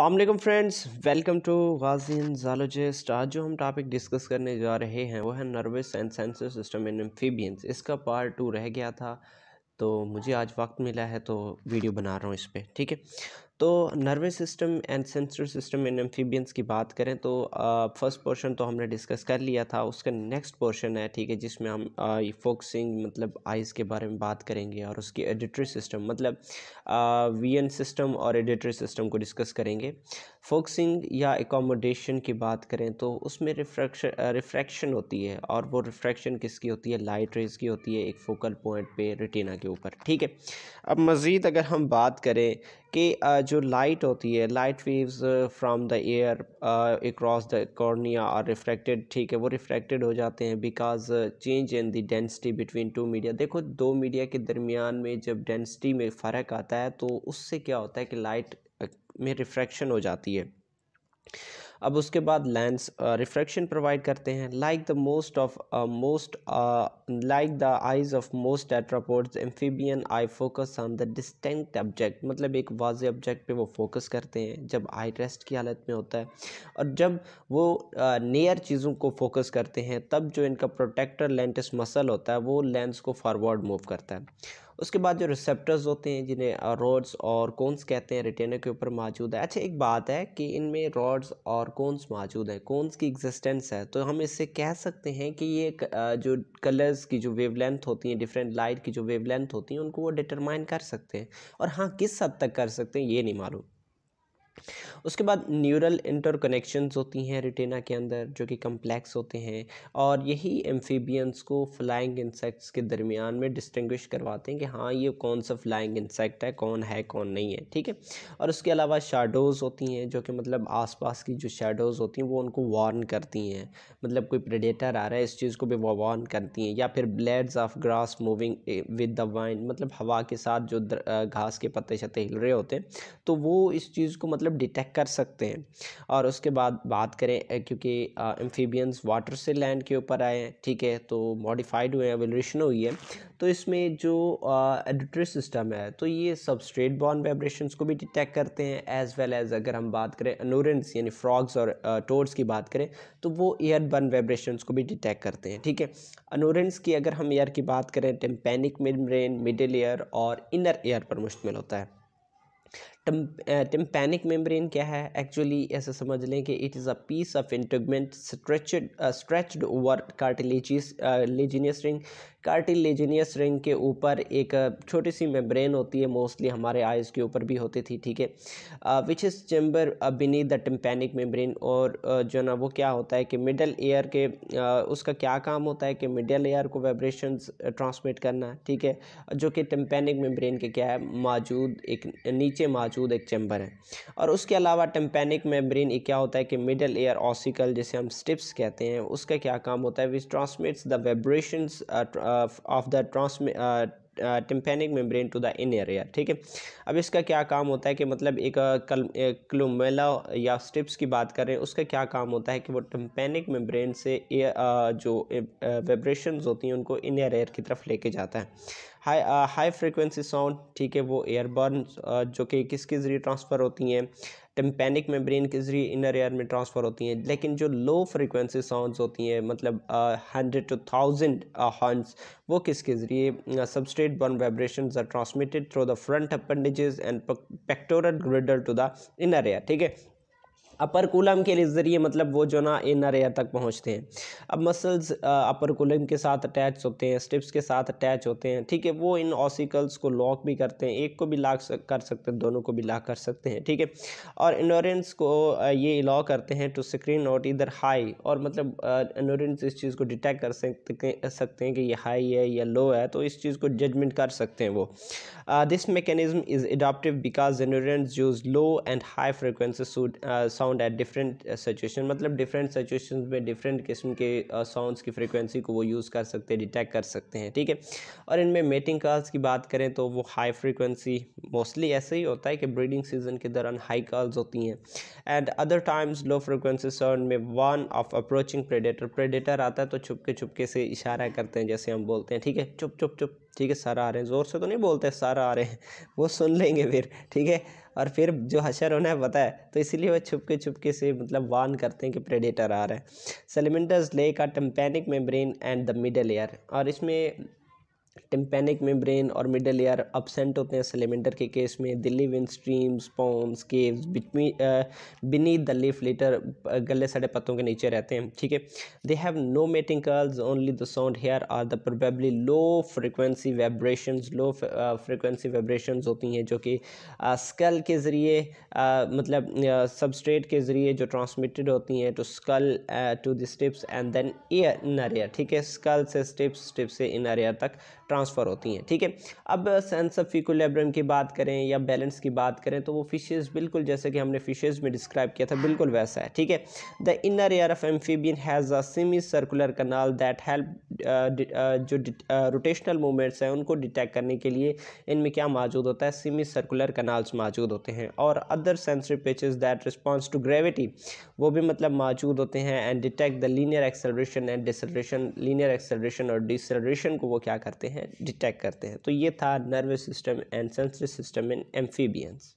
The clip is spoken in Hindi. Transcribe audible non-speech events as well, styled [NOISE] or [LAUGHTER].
अल्लाम फ्रेंड्स वेलकम टू गाजीन जालोजिस्ट आज जो हम टॉपिक डिस्कस करने जा रहे हैं वो है nervous and sensor system in amphibians इसका पार्ट टू रह गया था तो मुझे आज वक्त मिला है तो वीडियो बना रहा हूँ इस पर ठीक है तो nervous system and sensor system in amphibians की बात करें तो फर्स्ट पोर्शन तो हमने डिस्कस कर लिया था उसका नेक्स्ट पोर्शन है ठीक है जिसमें हम फोकसिंग मतलब आइज़ के बारे में बात करेंगे और उसकी एडिटरी सिस्टम मतलब वीएन सिस्टम और एडिटरी सिस्टम को डिस्कस करेंगे फोकसिंग या एकोमोडेशन की बात करें तो उसमें रिफ्रैक्शन रिफ्रैक्शन होती है और वो रिफ्रैक्शन किसकी होती है लाइट रेज की होती है एक फोकल पॉइंट पे रेटिना के ऊपर ठीक है अब मज़ीद अगर हम बात करें कि जो जो लाइट होती है light waves from the air across the cornea और रिफ्रैक्टेड ठीक है वो रिफ्रैक्टेड हो जाते हैं because change in the density between two media देखो दो मीडिया के दरमियान में जब डेंसिटी में फ़र्क आता है तो उससे क्या होता है कि लाइट uh, में रिफ्रैक्शन हो जाती है अब उसके बाद लेंस रिफ्रैक्शन प्रोवाइड करते हैं like the most of most like the eyes of most एट्रापोर्ट amphibian eye focus on the distant object मतलब एक वाज ऑब्जेक्ट पे वो फोकस करते हैं जब आई रेस्ट की हालत में होता है और जब वो नियर चीज़ों को फोकस करते हैं तब जो इनका प्रोटेक्टर लेंटिस मसल होता है वो लेंस को फॉरवर्ड मूव करता है उसके बाद जो रिसेप्टर्स होते हैं जिन्हें रोड्स और कोन्स कहते हैं रिटेनर के ऊपर मौजूद है अच्छा एक बात है कि इनमें रोड्स और कोन्स मौजूद है कोन्स की एग्जिस्टेंस है तो हम इससे कह सकते हैं कि ये जो कलर्स की जो वेवलेंथ होती हैं डिफरेंट लाइट की जो वेवलेंथ होती हैं उनको वो डिटरमाइन कर सकते हैं और हाँ किस हद तक कर सकते हैं ये नहीं मालूम उसके बाद न्यूरल इंटरकनेक्शंस होती हैं रिटेना के अंदर जो कि कम्प्लेक्स होते हैं और यही एम्फीबियंस को फ्लाइंग इंसेक्ट्स के दरमियान में डिस्टिंग्विश करवाते हैं कि हाँ ये कौन सा फ्लाइंग इंसेक्ट है कौन है कौन नहीं है ठीक है और उसके अलावा शेडोज़ होती हैं जो कि मतलब आसपास की जो शेडोज़ होती हैं वो उनको वार्न करती हैं मतलब कोई प्रेडेटर आ रहा है इस चीज़ को भी वो वार्न करती हैं या फिर blades of grass moving with the wind मतलब हवा के साथ जो घास के पत्ते शते हिल रहे होते हैं तो वो इस चीज़ को मतलब मतलब डिटेक्ट कर सकते हैं और उसके बाद बात करें क्योंकि एम्फीबियंस वाटर से लैंड के ऊपर आए ठीक है तो मॉडिफाइड हुए हैं वेलोरेशन हुई है तो इसमें जो एडिटरी सिस्टम है तो ये सब स्ट्रेट बॉर्न वाइब्रेशन को भी डिटेक्ट करते हैं एज़ वेल एज़ अगर हम बात करें अनोरेंस यानी फ्रॉग्स और टोर्स की बात करें तो वो एयर बर्न वाइब्रेशन को भी डिटेक्ट करते हैं ठीक है अनोरेंस की अगर हम एयर की बात करें टेम्पेनिक मिडब्रेन मिडिल एयर और इनर एयर पर मुश्तमिल होता है टिम्पैनिक मेम्ब्रेन क्या है एक्चुअली ऐसे समझ लें कि it is a piece of integument stretched stretched over cartilaginous ring cartilaginous ring के ऊपर एक छोटी सी मेम्ब्रेन होती है मोस्टली हमारे आइज़ के ऊपर भी होती थी ठीक है which is chamber beneath the tympanic membrane और uh, जो ना वो क्या होता है कि मिडल एयर के uh, उसका क्या काम होता है कि मिडल एयर को वाइब्रेशन ट्रांसमिट करना ठीक है जो कि टिम्पैनिक मेम्ब्रेन के क्या है मौजूद एक नीचे मौजूद मौजूद एक चैम्बर है और उसके अलावा टम्पेनिक मेम्ब्रेन क्या होता है कि मिडल एयर ऑसिकल जिसे हम स्टिप्स कहते हैं उसका क्या काम होता है which transmits the vibrations of the transmit tympanic membrane to the inner ear ठीक है अब इसका क्या काम होता है कि मतलब एक कल या स्ट्रिप्स की बात करें उसका क्या काम होता है कि वो टिम्पेनिक मेम्ब्रेन से ए, जो वाइब्रेशन होती हैं उनको इन एयर की तरफ लेके जाता है हाई हाई फ्रिक्वेंसी साउंड ठीक है वो एयरबर्न जो कि किसके ज़रिए ट्रांसफ़र होती हैं टिम्पेनिक मेम्ब्रेन के जरिए इनर एयर में ट्रांसफ़र होती हैं लेकिन जो लो फ्रिक्वेंसी साउंडस होती हैं मतलब हंड्रेड टू थाउजेंड हॉन्स वो किसके ज़रिए substrate borne vibration are transmitted through the front appendages and pectoral girdle to the inner ear ठीक है अपर कूलम के ज़रिए मतलब वो जो ना इनर एयर तक पहुंचते हैं अब मसल्स अपर कूलम के साथ अटैच होते हैं स्टिप्स के साथ अटैच होते हैं ठीक है वो इन ऑसिकल्स को लॉक भी करते हैं एक को भी लॉक कर सकते हैं दोनों को भी लॉक कर सकते हैं ठीक है और इनोरेंस को ये अलाउ करते हैं टू स्क्रीन आउट इधर हाई और मतलब इनोरेंस इस चीज़ को डिटेक्ट कर सकते हैं कि ये हाई है या लो है तो इस चीज़ को जजमेंट कर सकते हैं वो this mechanism is adaptive because anurans use low and high frequency sound sound at different situation मतलब डिफरेंट सिचुएशन में डिफरेंट किस्म के साउंड्स uh, की फ्रिक्वेंसी को वो यूज़ कर सकते हैं डिटेक्ट कर सकते हैं ठीक है और इनमें मेटिंग कार्ड्स की बात करें तो वो हाई फ्रीक्वेंसी मोस्टली ऐसे ही होता है कि ब्रीडिंग सीजन के दौरान हाई कॉल्स होती हैं and other times low frequency सर्न में one of approaching predator predator आता है तो छुपके छुपके से इशारा करते हैं जैसे हम बोलते हैं ठीक है चुप चुप चुप ठीक है सर आ रहे हैं ज़ोर से तो नहीं बोलते सर आ रहे हैं [LAUGHS] वो सुन लेंगे फिर ठीक है और फिर जो हशर होना है पता है तो इसीलिए वह छुपके छुपके से मतलब वान करते हैं कि प्रेडेटर आ रहा है salamanders lack tympanic membrane and the middle ear और इसमें टिम्पेनिक मेम्ब्रेन और मिडल ईयर अपसेंट होते हैं सिलेमेंडर के केस में they live in streams ponds caves beneath the leaf litter गले सड़े पत्तों के नीचे रहते हैं ठीक है they have no mating calls only the sound hear are the probably low frequency vibration low frequency vibration होती हैं जो कि स्कल के ज़रिए मतलब सबस्ट्रेट के ज़रिए जो ट्रांसमिटेड होती हैं to skull to the stapes and then ear inner area ठीक है स्कल से स्टिप्स स्टिप से इनर एरिया तक ट्रांसफ़र होती हैं ठीक है अब सेंस ऑफ फीकोलेब्रम की बात करें या बैलेंस की बात करें तो वो फिशेज़ बिल्कुल जैसे कि हमने फिशेज़ में डिस्क्राइब किया था बिल्कुल वैसा है ठीक है the inner ear of amphibian has a semi circular canal that help जो रोटेशनल मूवमेंट्स uh, हैं उनको डिटेक्ट करने के लिए इनमें क्या मौजूद होता है सेमी सर्कुलर कनाल्स मौजूद होते हैं और other sensory patches that response to gravity वो भी मतलब मौजूद होते हैं and detect the linear acceleration and deceleration linear acceleration और डिसलेशन को वो क्या करते हैं हैं डिटेक्ट करते हैं तो ये था nervous system and sensory system in amphibians